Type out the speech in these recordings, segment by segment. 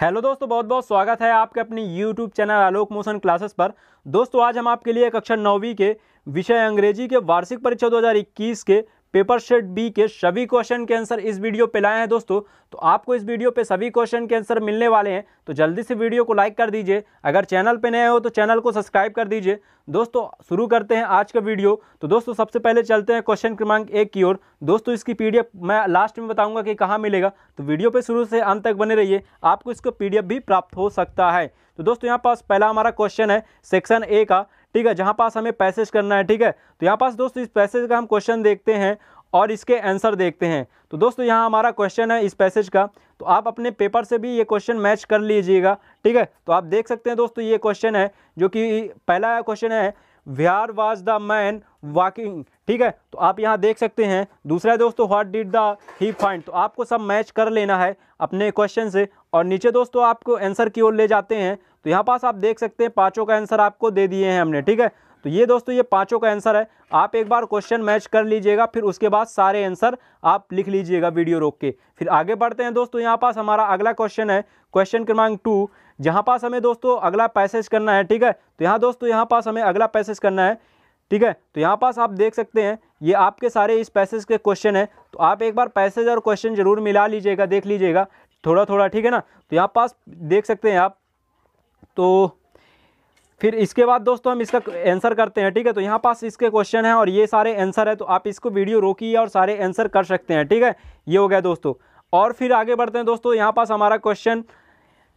hello दोस्तों बहुत बहुत स्वागत है आपके अपने YouTube channel Alok motion classes पर दोस्तों आज हम आपके लिए कक्षा नौवीं के विषय अंग्रेजी के वार्षिक परीक्षा 2021 के पेपर शेट बी के सभी क्वेश्चन के आंसर इस वीडियो पे लाए हैं दोस्तों तो आपको इस वीडियो पे सभी क्वेश्चन के आंसर मिलने वाले हैं तो जल्दी से वीडियो को लाइक कर दीजिए अगर चैनल पे नए हो तो चैनल को सब्सक्राइब कर दीजिए दोस्तों शुरू करते हैं आज का वीडियो तो दोस्तों सबसे पहले चलते हैं क्वेश्चन क्रमांक एक की ओर दोस्तों इसकी पी मैं लास्ट में बताऊँगा कि कहाँ मिलेगा तो वीडियो पर शुरू से अंत तक बने रहिए आपको इसका पी भी प्राप्त हो सकता है तो दोस्तों यहाँ पास पहला हमारा क्वेश्चन है सेक्शन ए का ठीक है जहाँ पास हमें पैसेज करना है ठीक है तो यहाँ पास दोस्तों इस पैसेज का हम क्वेश्चन देखते हैं और इसके आंसर देखते हैं तो दोस्तों यहाँ हमारा क्वेश्चन है इस पैसेज का तो आप अपने पेपर से भी ये क्वेश्चन मैच कर लीजिएगा ठीक है तो आप देख सकते हैं दोस्तों ये क्वेश्चन है जो कि पहला क्वेश्चन है where was the man walking ठीक है तो आप यहाँ देख सकते हैं दूसरा है दोस्तों what did the he find तो आपको सब मैच कर लेना है अपने क्वेश्चन से और नीचे दोस्तों आपको आंसर की ओर ले जाते हैं तो यहाँ पास आप देख सकते हैं पाँचों का आंसर आपको दे दिए हैं हमने ठीक है तो ये दोस्तों ये पाँचों का आंसर है आप एक बार क्वेश्चन मैच कर लीजिएगा फिर उसके बाद सारे आंसर आप लिख लीजिएगा वीडियो रोक के फिर आगे बढ़ते हैं दोस्तों यहाँ पास हमारा अगला क्वेश्चन है क्वेश्चन क्रमांक टू जहाँ पास हमें दोस्तों अगला पैसेज करना है ठीक है तो यहाँ दोस्तों यहाँ पास हमें अगला पैसेज करना है ठीक है तो यहाँ पास आप देख सकते हैं ये आपके सारे इस पैसेज के क्वेश्चन है तो आप एक बार पैसेज और क्वेश्चन जरूर मिला लीजिएगा देख लीजिएगा थोड़ा थोड़ा ठीक है ना तो यहाँ पास देख सकते हैं आप तो फिर इसके बाद दोस्तों हम इसका आंसर करते हैं ठीक है तो यहाँ पास इसके क्वेश्चन हैं और ये सारे आंसर है तो आप इसको वीडियो रोकिए और सारे आंसर कर सकते हैं ठीक है ये हो गया दोस्तों और फिर आगे बढ़ते हैं दोस्तों यहाँ पास हमारा क्वेश्चन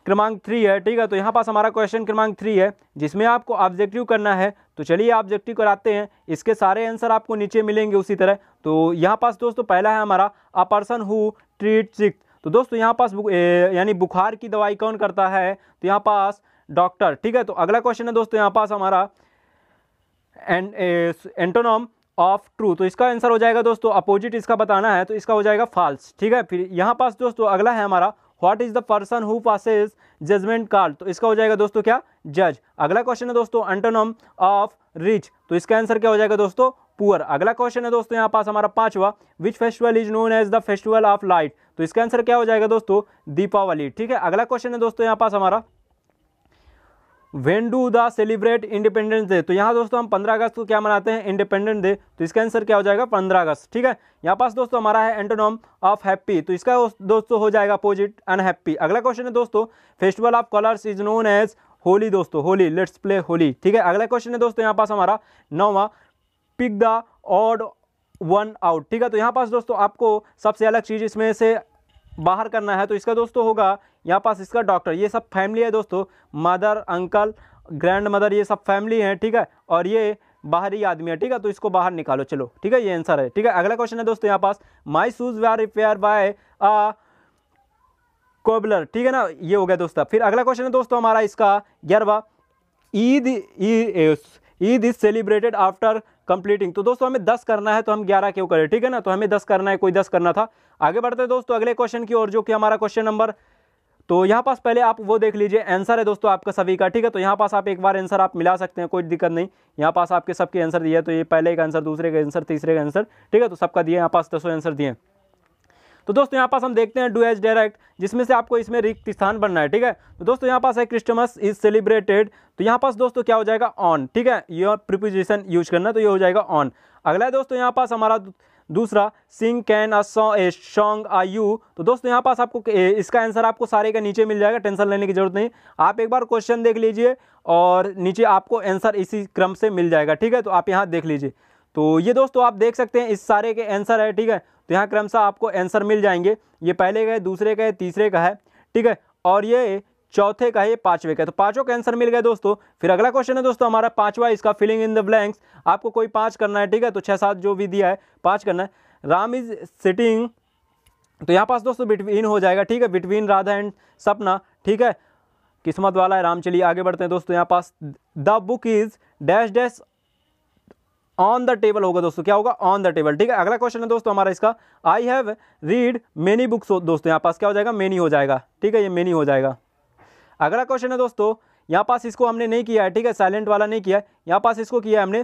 क्रमांक थ्री है ठीक है तो यहाँ पास हमारा क्वेश्चन क्रमांक थ्री है जिसमें आपको ऑब्जेक्टिव करना है तो चलिए ऑब्जेक्टिव कराते हैं इसके सारे आंसर आपको नीचे मिलेंगे उसी तरह तो यहाँ पास दोस्तों पहला है हमारा a person who treat sick तो दोस्तों यहाँ पास यानी बुखार की दवाई कौन करता है तो यहाँ पास डॉक्टर ठीक है तो अगला क्वेश्चन है दोस्तों यहाँ पास हमारा एंड एंटोनॉम ऑफ ट्रू तो इसका आंसर हो जाएगा दोस्तों अपोजिट इसका बताना है तो इसका हो जाएगा फॉल्स ठीक है फिर यहाँ पास दोस्तों अगला है हमारा what is the person who passes judgement court तो इसका हो जाएगा दोस्तों क्या जज अगला क्वेश्चन है दोस्तों एंटोनॉम ऑफ रिच तो इसका आंसर क्या हो जाएगा दोस्तों पुअर अगला क्वेश्चन है दोस्तों यहाँ पास हमारा पांचवा which festival is known as the festival of light तो इसका आंसर क्या हो जाएगा दोस्तों दीपावली ठीक है अगला क्वेश्चन है दोस्तों यहाँ पास हमारा when do the celebrate independence day तो यहाँ दोस्तों हम 15 अगस्त को क्या मनाते हैं इंडिपेंडेंट डे तो इसका आंसर क्या हो जाएगा 15 अगस्त ठीक है यहाँ पास दोस्तों हमारा है एंटोनोम ऑफ हैप्पी तो इसका दोस्तों हो जाएगा अपोजिट अनहैप्पी अगला क्वेश्चन है दोस्तों festival of colours is known as Holi दोस्तों होली लेट्स प्ले होली ठीक है अगला क्वेश्चन है दोस्तों यहाँ पास हमारा नौवा pick the odd one out ठीक है तो यहाँ पास दोस्तों आपको सबसे अलग चीज़ इसमें से बाहर करना है तो इसका दोस्तों होगा यहाँ पास इसका डॉक्टर ये सब फैमिली है दोस्तों मदर अंकल ग्रैंड मदर ये सब फैमिली है ठीक है और ये बाहरी आदमी है ठीक है तो इसको बाहर निकालो चलो ठीक है ये आंसर है ठीक है अगला क्वेश्चन है दोस्तों यहाँ पास my shoes were repair by cobbler ठीक है ना ये हो गया दोस्तों फिर अगला क्वेश्चन है दोस्तों हमारा इसका ग्यारहवा Eid Eid is celebrated after completing तो दोस्तों हमें दस करना है तो हम ग्यारह क्यों करें ठीक है ना तो हमें दस करना है कोई दस करना था आगे बढ़ते हैं दोस्तों अगले क्वेश्चन की ओर जो कि हमारा क्वेश्चन नंबर तो यहाँ पास पहले आप वो देख लीजिए आंसर है दोस्तों आपका सभी का ठीक है तो यहाँ पास आप एक बार आंसर आप मिला सकते हैं कोई दिक्कत नहीं यहाँ पास आपके सबके आंसर दिया तो ये पहले का आंसर दूसरे का आंसर तीसरे का आंसर ठीक है तो सबका दिया यहाँ पास दसों आंसर दिए तो दोस्तों यहाँ पास हम देखते हैं डू एज डायरेक्ट जिसमें से आपको इसमें रिक्त स्थान बनना है ठीक है तो दोस्तों यहाँ पास है क्रिस्टमस इज सेलिब्रेटेड तो यहाँ पास दोस्तों क्या हो जाएगा ऑन ठीक है योर प्रिपोजिशन यूज करना तो ये हो जाएगा ऑन अगला है दोस्तों यहाँ पास हमारा दूसरा sing can a song are you तो दोस्तों यहाँ पास आपको इसका आंसर आपको सारे का नीचे मिल जाएगा टेंशन लेने की जरूरत नहीं आप एक बार क्वेश्चन देख लीजिए और नीचे आपको आंसर इसी क्रम से मिल जाएगा ठीक है तो आप यहाँ देख लीजिए तो ये दोस्तों आप देख सकते हैं इस सारे के आंसर है ठीक है तो यहाँ क्रमशः आपको आंसर मिल जाएंगे ये पहले का है दूसरे का है तीसरे का है ठीक है और ये चौथे का है पांचवे का तो पांचों के आंसर मिल गए दोस्तों फिर अगला क्वेश्चन है दोस्तों हमारा पांचवा इसका फिलिंग इन द ब्लैंक्स आपको कोई पांच करना है ठीक है तो छह सात जो भी दिया है पांच करना है राम इज सिटिंग तो यहाँ पास दोस्तों बिटवीन हो जाएगा ठीक है बिटवीन राधा एंड सपना ठीक है किस्मत वाला है राम चलिए आगे बढ़ते हैं दोस्तों यहाँ पास the book is dash dash on the table होगा दोस्तों क्या होगा ऑन द टेबल ठीक है अगला क्वेश्चन है दोस्तों हमारा इसका I have read many books दोस्तों यहाँ पास क्या हो जाएगा मेनी हो जाएगा ठीक है ये मेनी हो जाएगा अगला क्वेश्चन है दोस्तों यहाँ पास इसको हमने नहीं किया है ठीक है साइलेंट वाला नहीं किया है यहाँ पास इसको किया है हमने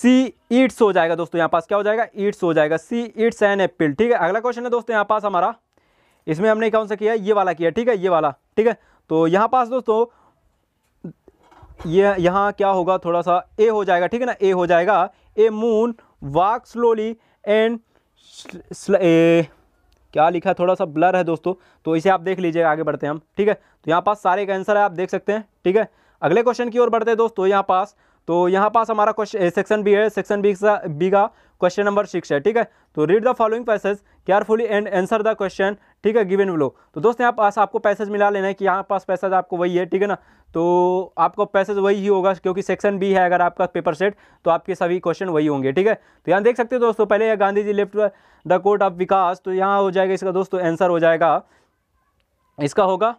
सी ईट्स हो जाएगा दोस्तों यहाँ पास क्या हो जाएगा ईट्स हो जाएगा सी ईट्स एन एप्पल ठीक है अगला क्वेश्चन है दोस्तों यहाँ पास हमारा इसमें हमने कौन सा किया ये वाला किया ठीक है ये वाला ठीक है तो यहाँ पास दोस्तों ये यहाँ क्या होगा थोड़ा सा ए हो जाएगा ठीक है ना ए हो जाएगा a moon walk slowly and क्या लिखा है थोड़ा सा ब्लर है दोस्तों तो इसे आप देख लीजिए आगे बढ़ते हैं हम ठीक है तो यहाँ पास सारे का आंसर है आप देख सकते हैं ठीक है अगले क्वेश्चन की ओर बढ़ते हैं दोस्तों यहाँ पास तो यहाँ पास हमारा क्वेश्चन सेक्शन बी है सेक्शन बी का बी का क्वेश्चन नंबर सिक्स है ठीक है तो read the following passage carefully and answer the question ठीक है गिवन बिलो तो दोस्तों यहाँ पास आपको पैसेज मिला लेना है कि यहाँ पास पैसेज आपको वही है ठीक है ना तो आपको पैसेज वही ही होगा क्योंकि सेक्शन बी है अगर आपका पेपर सेट तो आपके सभी क्वेश्चन वही होंगे ठीक है तो यहाँ देख सकते हो दोस्तों पहले Gandhi ji left the court of विकास तो यहाँ हो जाएगा इसका दोस्तों आंसर हो जाएगा इसका होगा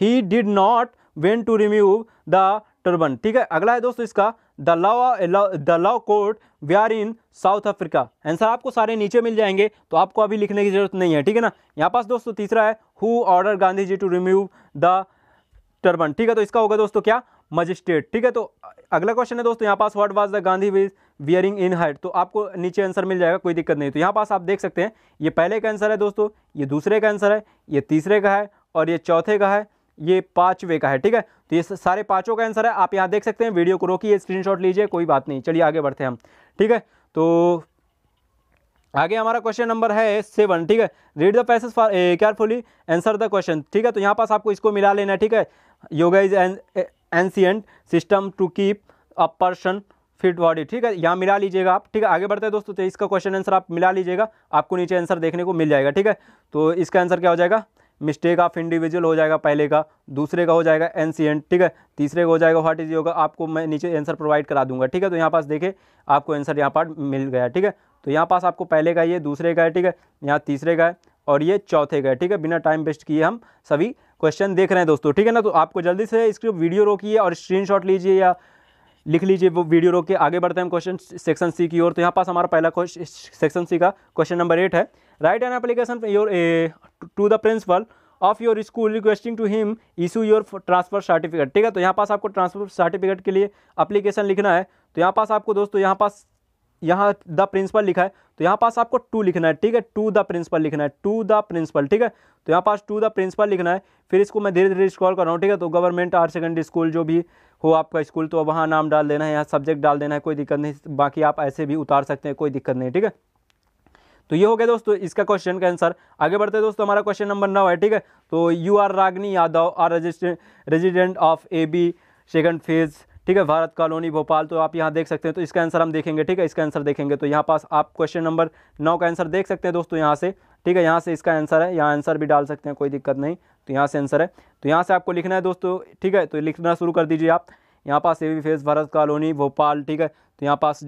he did not want to remove the turban ठीक है अगला है दोस्तों इसका the law the law court we are in South Africa answer आपको सारे नीचे मिल जाएंगे तो आपको अभी लिखने की जरूरत नहीं है ठीक है ना यहाँ पास दोस्तों तीसरा है who order Gandhi ji to remove the turban ठीक है तो इसका होगा दोस्तों क्या मजिस्ट्रेट ठीक है तो अगला क्वेश्चन है दोस्तों यहाँ पास what was the Gandhi was wearing in height तो आपको नीचे आंसर मिल जाएगा कोई दिक्कत नहीं तो यहाँ पास आप देख सकते हैं ये पहले का आंसर है दोस्तों ये दूसरे का आंसर है ये तीसरे का है और ये चौथे का है ये पाँचवे का है ठीक है तो ये सारे पाँचों का आंसर है आप यहाँ देख सकते हैं वीडियो को रोकिए स्क्रीनशॉट लीजिए कोई बात नहीं चलिए आगे बढ़ते हैं हम ठीक है तो आगे हमारा क्वेश्चन नंबर है सेवन ठीक है read the passage for carefully answer the question ठीक है तो यहाँ पास आपको इसको मिला लेना है ठीक है yoga is an ancient system to keep a person fit body ठीक है यहाँ मिला लीजिएगा आप ठीक है आगे बढ़ते हैं दोस्तों तो इसका क्वेश्चन आंसर आप मिला लीजिएगा आपको नीचे आंसर देखने को मिल जाएगा ठीक है तो इसका आंसर क्या हो जाएगा मिस्टेक ऑफ इंडिविजुअल हो जाएगा पहले का दूसरे का हो जाएगा एनसीएंट ठीक है तीसरे का हो जाएगा व्हाट इज योगा आपको मैं नीचे आंसर प्रोवाइड करा दूंगा ठीक है तो यहाँ पास देखे आपको आंसर यहाँ पर मिल गया ठीक है तो यहाँ पास आपको पहले का ये दूसरे का है ठीक है यहाँ तीसरे का है और ये चौथे का है ठीक है बिना टाइम वेस्ट किए हम सभी क्वेश्चन देख रहे हैं दोस्तों ठीक है ना तो आपको जल्दी से इसकी वीडियो रोकी और स्क्रीन लीजिए या लिख लीजिए वो वीडियो रोक के आगे बढ़ते हैं हम क्वेश्चन सेक्शन सी की ओर तो यहाँ पास हमारा पहला क्वेश्चन सेक्शन सी का क्वेश्चन नंबर एट है write an application your to the principal of your school requesting to him issue your transfer certificate ठीक है तो यहाँ पास आपको ट्रांसफर सर्टिफिकेट के लिए अप्लीकेशन लिखना है तो यहाँ पास आपको दोस्तों यहाँ पास यहाँ द प्रिंसिपल लिखा है तो यहाँ पास आपको टू लिखना है ठीक है टू द प्रिंसिपल लिखना है टू द प्रिंसिपल ठीक है तो यहाँ पास टू द प्रिंसिपल लिखना है फिर इसको मैं धीरे धीरे स्क्रॉल कर रहा हूँ ठीक है तो गवर्नमेंट हायर सेकेंडरी स्कूल जो भी हो आपका स्कूल तो वहाँ नाम डाल देना है यहाँ सब्जेक्ट डाल देना है कोई दिक्कत नहीं बाकी आप ऐसे भी उतार सकते हैं कोई दिक्कत नहीं ठीक है तो ये हो गया दोस्तों इसका क्वेश्चन का आंसर आगे बढ़ते हैं दोस्तों हमारा क्वेश्चन नंबर नौ है ठीक है तो you are Ragini Yadav are resident of A B second phase ठीक है भारत कॉलोनी भोपाल तो आप यहाँ देख सकते हैं तो इसका आंसर हम देखेंगे ठीक है इसका आंसर देखेंगे तो यहाँ पास आप क्वेश्चन नंबर नौ का आंसर देख सकते हैं दोस्तों यहाँ से ठीक है यहाँ से इसका आंसर है यहाँ आंसर भी डाल सकते हैं कोई दिक्कत नहीं तो यहाँ से आंसर है तो यहाँ से आपको लिखना है दोस्तों ठीक है तो लिखना शुरू कर दीजिए आप यहाँ पास A V phase Bharat colony Bhopal ठीक है तो यहाँ पास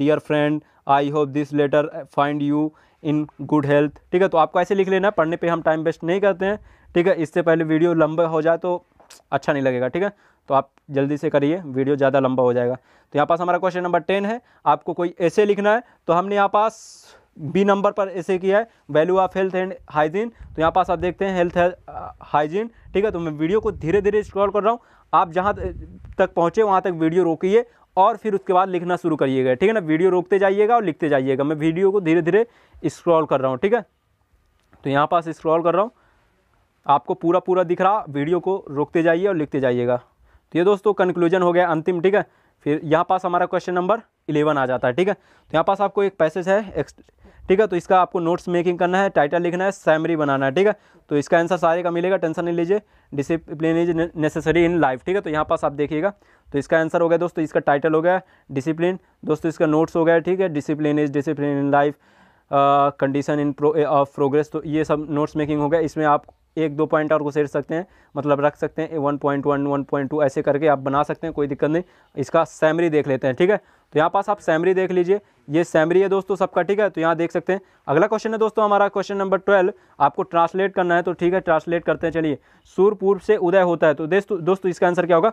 dear friend I hope this letter find you in good health ठीक है तो आपको ऐसे लिख लेना पढ़ने पे हम टाइम वेस्ट नहीं करते हैं ठीक है इससे पहले वीडियो लंबा हो जाए तो अच्छा नहीं लगेगा ठीक है तो आप जल्दी से करिए वीडियो ज़्यादा लंबा हो जाएगा तो यहाँ पास हमारा क्वेश्चन नंबर टेन है आपको कोई ऐसे लिखना है तो हमने यहाँ पास बी नंबर पर ऐसे किया है value of health and hygiene तो यहाँ पास आप देखते हैं हेल्थ हाइजीन uh, ठीक है तो मैं वीडियो को धीरे धीरे स्क्रॉल कर रहा हूँ आप जहाँ तक पहुँचे वहाँ तक वीडियो रोकिए और फिर उसके बाद लिखना शुरू करिएगा ठीक है ना वीडियो रोकते जाइएगा और लिखते जाइएगा मैं वीडियो को धीरे धीरे स्क्रॉल कर रहा हूँ ठीक है तो यहाँ पास स्क्रॉल कर रहा हूँ आपको पूरा पूरा दिख रहा वीडियो को रोकते जाइए और लिखते जाइएगा तो ये दोस्तों कंक्लूजन हो गया अंतिम ठीक है फिर यहाँ पास हमारा क्वेश्चन नंबर इलेवन आ जाता है ठीक है तो यहाँ पास आपको एक पैसेज है ठीक है तो इसका आपको नोट्स मेकिंग करना है टाइटल लिखना है सैमरी बनाना है ठीक है तो इसका आंसर सारे का मिलेगा टेंशन नहीं लीजिए discipline is necessary in life ठीक है तो यहाँ पास आप देखिएगा तो इसका आंसर हो गया दोस्तों इसका टाइटल हो गया डिसिप्लिन दोस्तों इसका नोट्स हो गया ठीक है discipline is discipline in life condition in of progress तो ये सब नोट्स मेकिंग हो गया इसमें आप एक दो पॉइंट और घुसेर सकते हैं मतलब रख सकते हैं one point one one point two ऐसे करके आप बना सकते हैं कोई दिक्कत नहीं इसका सैमरी देख लेते हैं ठीक है तो यहाँ पास आप सैमरी देख लीजिए ये सैमरी है दोस्तों सबका ठीक है तो यहाँ देख सकते हैं अगला क्वेश्चन है दोस्तों हमारा क्वेश्चन नंबर ट्वेल्व आपको ट्रांसलेट करना है तो ठीक है ट्रांसलेट करते हैं चलिए सूर्य पूर्व से उदय होता है तो दोस्तों इसका आंसर क्या होगा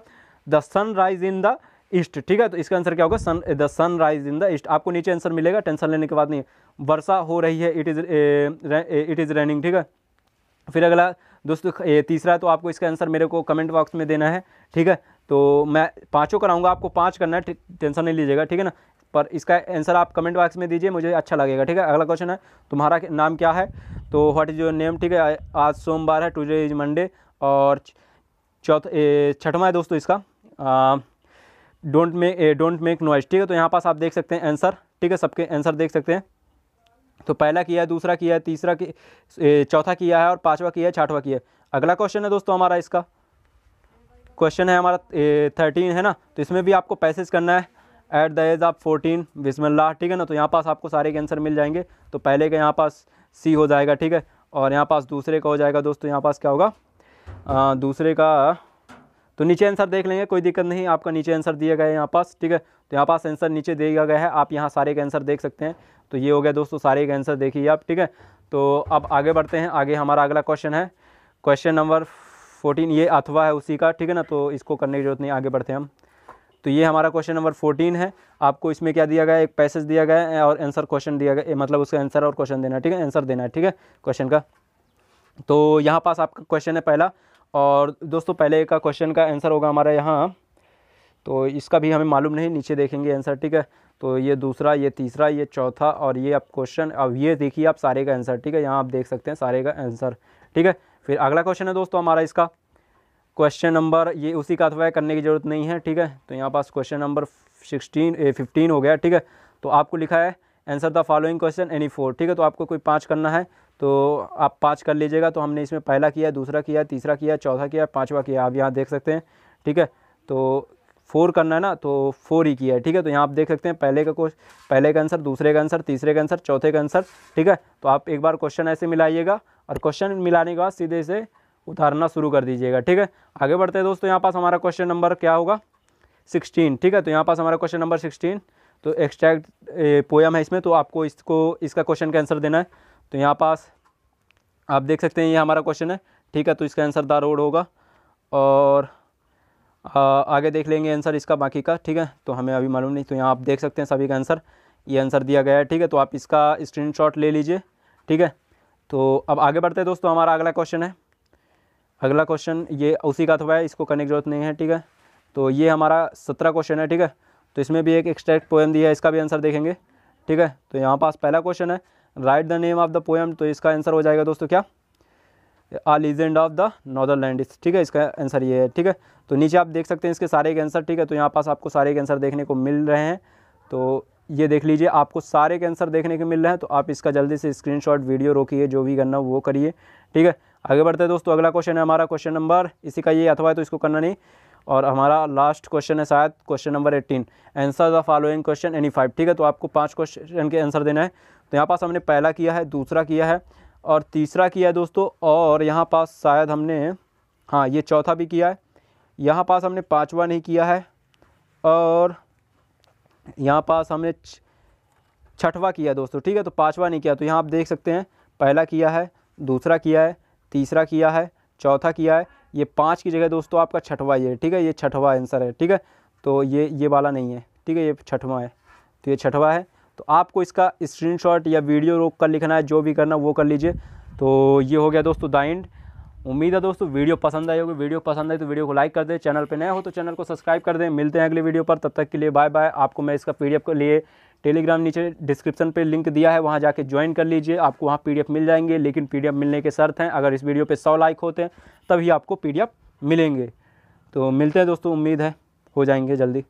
the sunrise in the east ठीक है तो इसका आंसर क्या होगा sun the sunrise in the east आपको नीचे आंसर मिलेगा टेंशन लेने के बाद नहीं वर्षा हो रही है it is it is raining ठीक है फिर अगला दोस्तों ये तीसरा तो आपको इसका आंसर मेरे को कमेंट बॉक्स में देना है ठीक है तो मैं पाँचों कराऊंगा आपको पाँच करना है टेंशन नहीं लीजिएगा ठीक है ना पर इसका आंसर आप कमेंट बॉक्स में दीजिए मुझे अच्छा लगेगा ठीक है अगला क्वेश्चन है तुम्हारा नाम क्या है तो व्हाट इज़ योर नेम ठीक है आज सोमवार है टूजे इज मंडे और चौथ छठवा है दोस्तों इसका don't make don't make noise ठीक है तो यहाँ पास आप देख सकते हैं आंसर ठीक है सबके आंसर देख सकते हैं तो पहला किया है दूसरा किया है तीसरा कि चौथा किया है और पाँचवा किया है छठवा किया है अगला क्वेश्चन है दोस्तों हमारा इसका क्वेश्चन है हमारा थर्टीन है ना तो इसमें भी आपको पैसेज करना है at the age of fourteen Bismillah ठीक है ना तो यहाँ पास आपको सारे के आंसर मिल जाएंगे तो पहले का यहाँ पास सी हो जाएगा ठीक है और यहाँ पास दूसरे का हो जाएगा दोस्तों यहाँ पास क्या होगा आ, दूसरे का तो नीचे आंसर देख लेंगे कोई दिक्कत नहीं आपका नीचे आंसर दिया गया है यहाँ पास ठीक है तो यहाँ पास आंसर नीचे दिया गया है आप यहाँ सारे का आंसर देख सकते हैं तो ये हो गया दोस्तों सारे का आंसर देखिए आप ठीक है तो अब आगे बढ़ते हैं आगे हमारा अगला क्वेश्चन है क्वेश्चन नंबर फोर्टीन ये अथवा है उसी का ठीक है ना तो इसको करने की जरूरत नहीं आगे बढ़ते हैं हम तो ये हमारा क्वेश्चन नंबर फोर्टीन है आपको इसमें क्या दिया गया एक पैसेज दिया गया है और आंसर क्वेश्चन दिया गया मतलब उसका आंसर और क्वेश्चन देना है ठीक है आंसर देना है ठीक है क्वेश्चन का तो यहाँ पास आपका क्वेश्चन है पहला और दोस्तों पहले का क्वेश्चन का आंसर होगा हमारा यहाँ तो इसका भी हमें मालूम नहीं नीचे देखेंगे आंसर ठीक है तो ये दूसरा ये तीसरा ये चौथा और ये आप क्वेश्चन अब ये देखिए आप सारे का आंसर ठीक है यहाँ आप देख सकते हैं सारे का आंसर ठीक है फिर अगला क्वेश्चन है दोस्तों हमारा इसका क्वेश्चन नंबर ये उसी का अथवा करने की ज़रूरत नहीं है ठीक है तो यहाँ पास question number sixteen A fifteen हो गया ठीक है तो आपको लिखा है answer the following question any four ठीक है तो आपको कोई पाँच करना है तो आप पाँच कर लीजिएगा तो हमने इसमें पहला किया दूसरा किया तीसरा किया चौथा किया पाँचवा किया आप यहाँ देख सकते हैं ठीक है तो फोर करना है ना तो फोर ही किया है ठीक है तो यहाँ आप देख सकते हैं पहले का क्वेश्चन पहले का आंसर दूसरे का आंसर तीसरे का आंसर चौथे का आंसर ठीक है तो आप एक बार क्वेश्चन ऐसे मिलाइएगा और क्वेश्चन मिलाने के बाद सीधे से उतारना शुरू कर दीजिएगा ठीक है आगे बढ़ते हैं दोस्तों यहाँ पास हमारा क्वेश्चन नंबर क्या होगा सिक्सटीन ठीक है तो यहाँ पास हमारा क्वेश्चन नंबर सिक्सटीन तो एक्सट्रैक्ट पोयम है इसमें तो आपको इसको इसका क्वेश्चन का आंसर देना है तो यहाँ पास आप देख सकते हैं ये हमारा क्वेश्चन है ठीक है तो इसका आंसर द रोड होगा और आ, आगे देख लेंगे आंसर इसका बाकी का ठीक है तो हमें अभी मालूम नहीं तो यहाँ आप देख सकते हैं सभी का आंसर ये आंसर दिया गया है ठीक है तो आप इसका स्क्रीनशॉट ले लीजिए ठीक है तो अब आगे बढ़ते हैं दोस्तों हमारा अगला क्वेश्चन है अगला क्वेश्चन ये उसी का अथवा है इसको करने की जरूरत नहीं है ठीक है तो ये हमारा सत्रह क्वेश्चन है ठीक है तो इसमें भी एक एक्सट्रैक्ट पोएम दिया है इसका भी आंसर देखेंगे ठीक है तो यहाँ पास पहला क्वेश्चन है write the name of the poem तो इसका आंसर हो जाएगा दोस्तों क्या a legend of the Northland ठीक है इसका आंसर ये है ठीक है तो नीचे आप देख सकते हैं इसके सारे के आंसर ठीक है तो यहाँ पास आपको सारे के आंसर देखने को मिल रहे हैं तो ये देख लीजिए आपको सारे के आंसर देखने को मिल रहे हैं तो आप इसका जल्दी से स्क्रीनशॉट वीडियो रोकिए जो भी करना वो करिए ठीक है आगे बढ़ते हैं दोस्तों अगला क्वेश्चन है हमारा क्वेश्चन नंबर इसी का ये अथवा तो इसको करना नहीं और हमारा लास्ट क्वेश्चन है शायद question number eighteen answer the following question any five ठीक है तो आपको पाँच क्वेश्चन के आंसर देना है तो यहाँ पास हमने पहला किया है दूसरा किया है और तीसरा किया है दोस्तों और यहाँ पास शायद हमने हाँ ये चौथा भी किया है यहाँ पास हमने पाँचवा नहीं किया है और यहाँ पास हमने छठवा किया दोस्तों ठीक है तो पाँचवा नहीं किया तो यहाँ आप देख सकते हैं पहला किया है दूसरा किया है तीसरा किया है चौथा किया है ये पाँच की जगह दोस्तों आपका छठवा ये ठीक है ये छठवा आंसर है ठीक है तो ये ये वाला नहीं है ठीक है ये छठवा है तो ये छठवा है तो आपको इसका स्क्रीनशॉट या वीडियो रोक कर लिखना है जो भी करना वो कर लीजिए तो ये हो गया दोस्तों दाइंड उम्मीद है दोस्तों वीडियो पसंद आई होगी वीडियो पसंद आई तो वीडियो को लाइक कर दें चैनल पर नए हो तो चैनल को सब्सक्राइब कर दें मिलते हैं अगले वीडियो पर तब तक के लिए बाय बाय आपको मैं इसका पी के लिए टेलीग्राम नीचे डिस्क्रिप्शन पे लिंक दिया है वहाँ जाके ज्वाइन कर लीजिए आपको वहाँ पीडीएफ मिल जाएंगे लेकिन पीडीएफ मिलने के शर्त हैं अगर इस वीडियो पे सौ लाइक होते हैं तभी आपको पीडीएफ मिलेंगे तो मिलते हैं दोस्तों उम्मीद है हो जाएंगे जल्दी